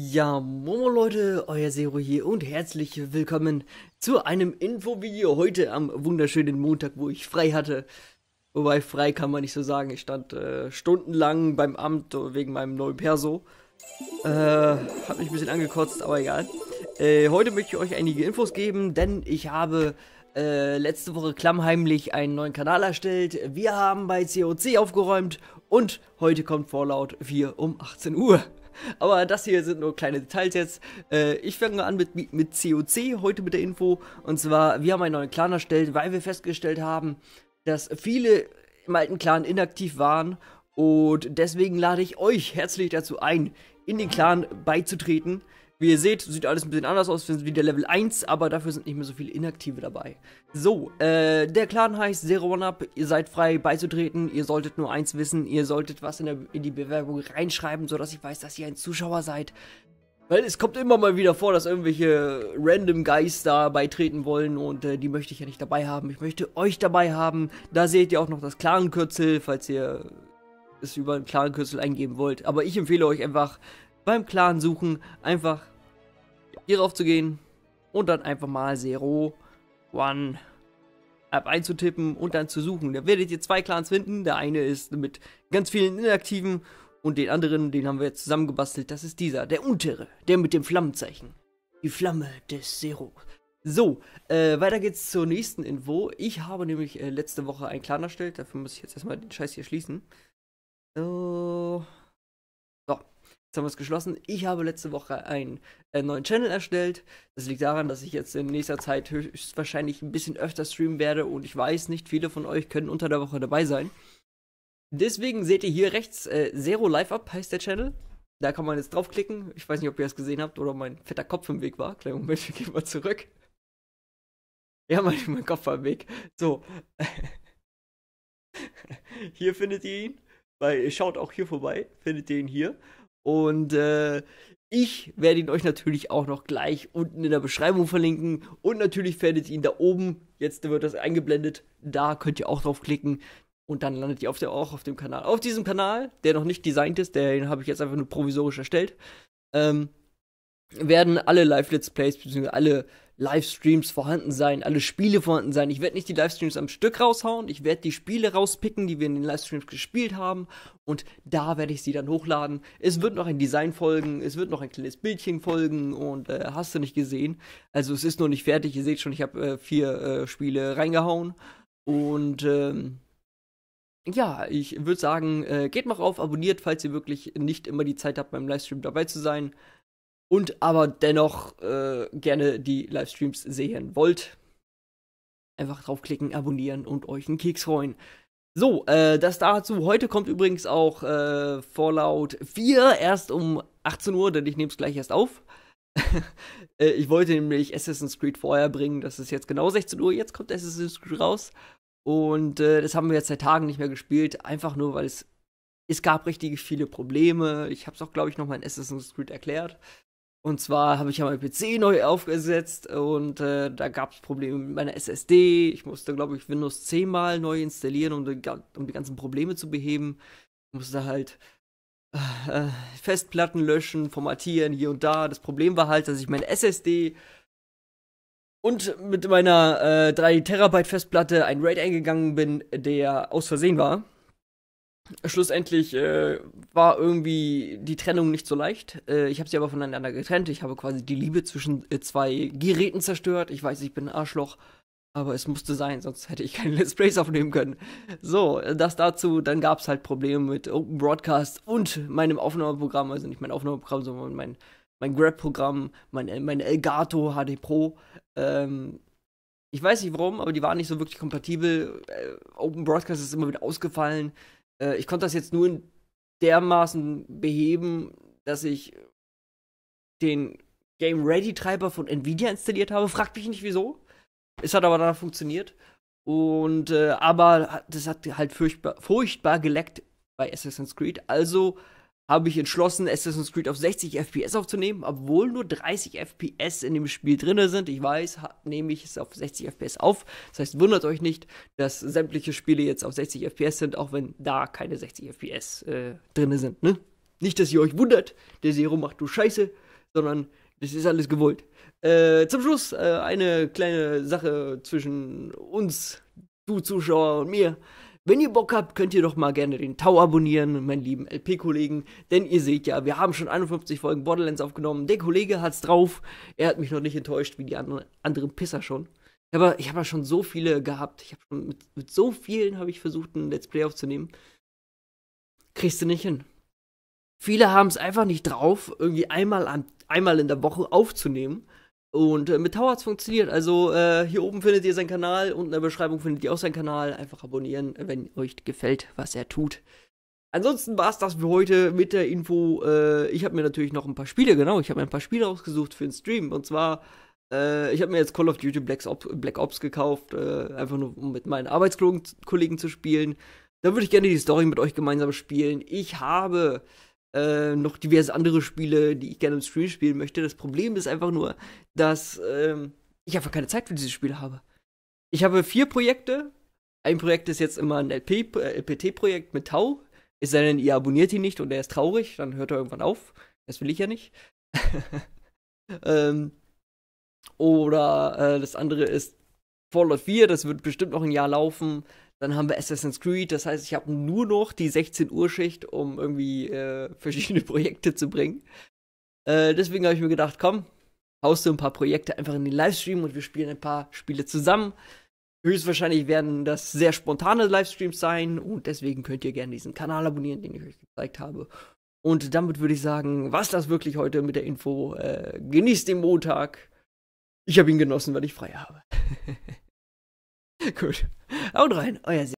Ja, Momo Leute, euer Zero hier und herzlich willkommen zu einem Infovideo heute am wunderschönen Montag, wo ich frei hatte. Wobei frei kann man nicht so sagen, ich stand äh, stundenlang beim Amt wegen meinem neuen Perso. Äh, hab mich ein bisschen angekotzt, aber egal. Äh, heute möchte ich euch einige Infos geben, denn ich habe äh, letzte Woche klammheimlich einen neuen Kanal erstellt. Wir haben bei COC aufgeräumt und heute kommt Fallout 4 um 18 Uhr. Aber das hier sind nur kleine Details jetzt. Äh, ich fange an mit, mit COC heute mit der Info. Und zwar, wir haben einen neuen Clan erstellt, weil wir festgestellt haben, dass viele im alten Clan inaktiv waren. Und deswegen lade ich euch herzlich dazu ein, in den Clan beizutreten. Wie ihr seht, sieht alles ein bisschen anders aus. Wir sind wieder Level 1, aber dafür sind nicht mehr so viele Inaktive dabei. So, äh, der Clan heißt Zero One Up. Ihr seid frei beizutreten. Ihr solltet nur eins wissen. Ihr solltet was in, der, in die Bewerbung reinschreiben, sodass ich weiß, dass ihr ein Zuschauer seid. Weil es kommt immer mal wieder vor, dass irgendwelche random Guys da beitreten wollen und äh, die möchte ich ja nicht dabei haben. Ich möchte euch dabei haben. Da seht ihr auch noch das Clan-Kürzel, falls ihr es über ein Clan-Kürzel eingeben wollt. Aber ich empfehle euch einfach beim Clan suchen, einfach hierauf zu gehen und dann einfach mal Zero One App einzutippen und dann zu suchen. Da werdet ihr zwei Clans finden. Der eine ist mit ganz vielen Inaktiven und den anderen, den haben wir jetzt zusammengebastelt. Das ist dieser, der untere, der mit dem Flammenzeichen. Die Flamme des Zero. So, äh, weiter geht's zur nächsten Info. Ich habe nämlich äh, letzte Woche einen Clan erstellt. Dafür muss ich jetzt erstmal den Scheiß hier schließen. Jetzt haben wir es geschlossen. Ich habe letzte Woche einen äh, neuen Channel erstellt. Das liegt daran, dass ich jetzt in nächster Zeit höchstwahrscheinlich ein bisschen öfter streamen werde und ich weiß, nicht viele von euch können unter der Woche dabei sein. Deswegen seht ihr hier rechts äh, Zero Live Up heißt der Channel. Da kann man jetzt draufklicken. Ich weiß nicht, ob ihr das gesehen habt oder mein fetter Kopf im Weg war. Kleinen Moment, wir gehen mal zurück. Ja, mein, mein Kopf war im Weg. So. hier findet ihr ihn. Weil schaut auch hier vorbei, findet ihr ihn hier. Und äh, ich werde ihn euch natürlich auch noch gleich unten in der Beschreibung verlinken. Und natürlich findet ihr ihn da oben. Jetzt wird das eingeblendet. Da könnt ihr auch draufklicken. Und dann landet ihr auf der, auch auf dem Kanal. Auf diesem Kanal, der noch nicht designt ist, den habe ich jetzt einfach nur provisorisch erstellt. Ähm, werden alle Live-Let's Plays bzw. alle Livestreams vorhanden sein, alle Spiele vorhanden sein. Ich werde nicht die Livestreams am Stück raushauen, ich werde die Spiele rauspicken, die wir in den Livestreams gespielt haben und da werde ich sie dann hochladen. Es wird noch ein Design folgen, es wird noch ein kleines Bildchen folgen und äh, hast du nicht gesehen. Also es ist noch nicht fertig, ihr seht schon, ich habe äh, vier äh, Spiele reingehauen und ähm, ja, ich würde sagen, äh, geht mal rauf, abonniert, falls ihr wirklich nicht immer die Zeit habt, beim Livestream dabei zu sein und aber dennoch äh, gerne die Livestreams sehen wollt, einfach draufklicken, abonnieren und euch einen Keks freuen. So, äh, das dazu. Heute kommt übrigens auch äh, Fallout 4 erst um 18 Uhr, denn ich nehme es gleich erst auf. äh, ich wollte nämlich Assassin's Creed vorher bringen, das ist jetzt genau 16 Uhr, jetzt kommt Assassin's Creed raus. Und äh, das haben wir jetzt seit Tagen nicht mehr gespielt, einfach nur, weil es, es gab richtig viele Probleme. Ich habe es auch, glaube ich, nochmal in Assassin's Creed erklärt. Und zwar habe ich ja meinen PC neu aufgesetzt und äh, da gab es Probleme mit meiner SSD. Ich musste, glaube ich, Windows 10 mal neu installieren, um die, um die ganzen Probleme zu beheben. Ich musste halt äh, Festplatten löschen, formatieren, hier und da. Das Problem war halt, dass ich meine SSD und mit meiner äh, 3 Terabyte Festplatte ein Raid eingegangen bin, der aus Versehen war schlussendlich äh, war irgendwie die Trennung nicht so leicht. Äh, ich habe sie aber voneinander getrennt. Ich habe quasi die Liebe zwischen äh, zwei Geräten zerstört. Ich weiß, ich bin ein Arschloch, aber es musste sein, sonst hätte ich keine Let's Plays aufnehmen können. So, das dazu. Dann gab es halt Probleme mit Open Broadcast und meinem Aufnahmeprogramm. Also nicht mein Aufnahmeprogramm, sondern mein, mein Grab-Programm, mein, äh, mein Elgato HD Pro. Ähm, ich weiß nicht warum, aber die waren nicht so wirklich kompatibel. Äh, Open Broadcast ist immer wieder ausgefallen. Äh, ich konnte das jetzt nur in dermaßen beheben, dass ich den Game Ready Treiber von Nvidia installiert habe. Fragt mich nicht wieso. Es hat aber danach funktioniert. Und äh, aber das hat halt furchtbar, furchtbar geleckt bei Assassin's Creed. Also habe ich entschlossen, Assassin's Creed auf 60 FPS aufzunehmen, obwohl nur 30 FPS in dem Spiel drin sind. Ich weiß, nehme ich es auf 60 FPS auf. Das heißt, wundert euch nicht, dass sämtliche Spiele jetzt auf 60 FPS sind, auch wenn da keine 60 FPS äh, drin sind. Ne? Nicht, dass ihr euch wundert, der Zero macht du Scheiße, sondern das ist alles gewollt. Äh, zum Schluss äh, eine kleine Sache zwischen uns, du Zuschauer und mir. Wenn ihr Bock habt, könnt ihr doch mal gerne den Tau abonnieren, meinen lieben LP-Kollegen, denn ihr seht ja, wir haben schon 51 Folgen Borderlands aufgenommen. Der Kollege hat's drauf. Er hat mich noch nicht enttäuscht, wie die anderen, anderen Pisser schon. Aber ich habe ja schon so viele gehabt. Ich habe schon mit, mit so vielen habe ich versucht, ein Let's Play aufzunehmen. Kriegst du nicht hin. Viele haben es einfach nicht drauf, irgendwie einmal, an, einmal in der Woche aufzunehmen. Und äh, mit Tau hat's funktioniert. Also äh, hier oben findet ihr seinen Kanal, unten in der Beschreibung findet ihr auch seinen Kanal. Einfach abonnieren, wenn euch gefällt, was er tut. Ansonsten war es das für heute mit der Info. Äh, ich habe mir natürlich noch ein paar Spiele, genau, ich habe mir ein paar Spiele ausgesucht für den Stream. Und zwar, äh, ich habe mir jetzt Call of Duty Black Ops, Black Ops gekauft, äh, einfach nur um mit meinen Arbeitskollegen zu spielen. Da würde ich gerne die Story mit euch gemeinsam spielen. Ich habe äh, noch diverse andere Spiele, die ich gerne im Stream spielen möchte. Das Problem ist einfach nur, dass ähm, ich einfach keine Zeit für diese Spiele habe. Ich habe vier Projekte. Ein Projekt ist jetzt immer ein LP, äh, LPT-Projekt mit Tau. Es sei denn, ihr abonniert ihn nicht und er ist traurig, dann hört er irgendwann auf. Das will ich ja nicht. ähm, oder äh, das andere ist Fallout 4, das wird bestimmt noch ein Jahr laufen. Dann haben wir Assassin's Creed, das heißt, ich habe nur noch die 16 Uhr Schicht, um irgendwie äh, verschiedene Projekte zu bringen. Äh, deswegen habe ich mir gedacht, komm, haust du ein paar Projekte einfach in den Livestream und wir spielen ein paar Spiele zusammen. Höchstwahrscheinlich werden das sehr spontane Livestreams sein und deswegen könnt ihr gerne diesen Kanal abonnieren, den ich euch gezeigt habe. Und damit würde ich sagen, was das wirklich heute mit der Info. Äh, genießt den Montag. Ich habe ihn genossen, weil ich frei habe. Gut. Haut rein, euer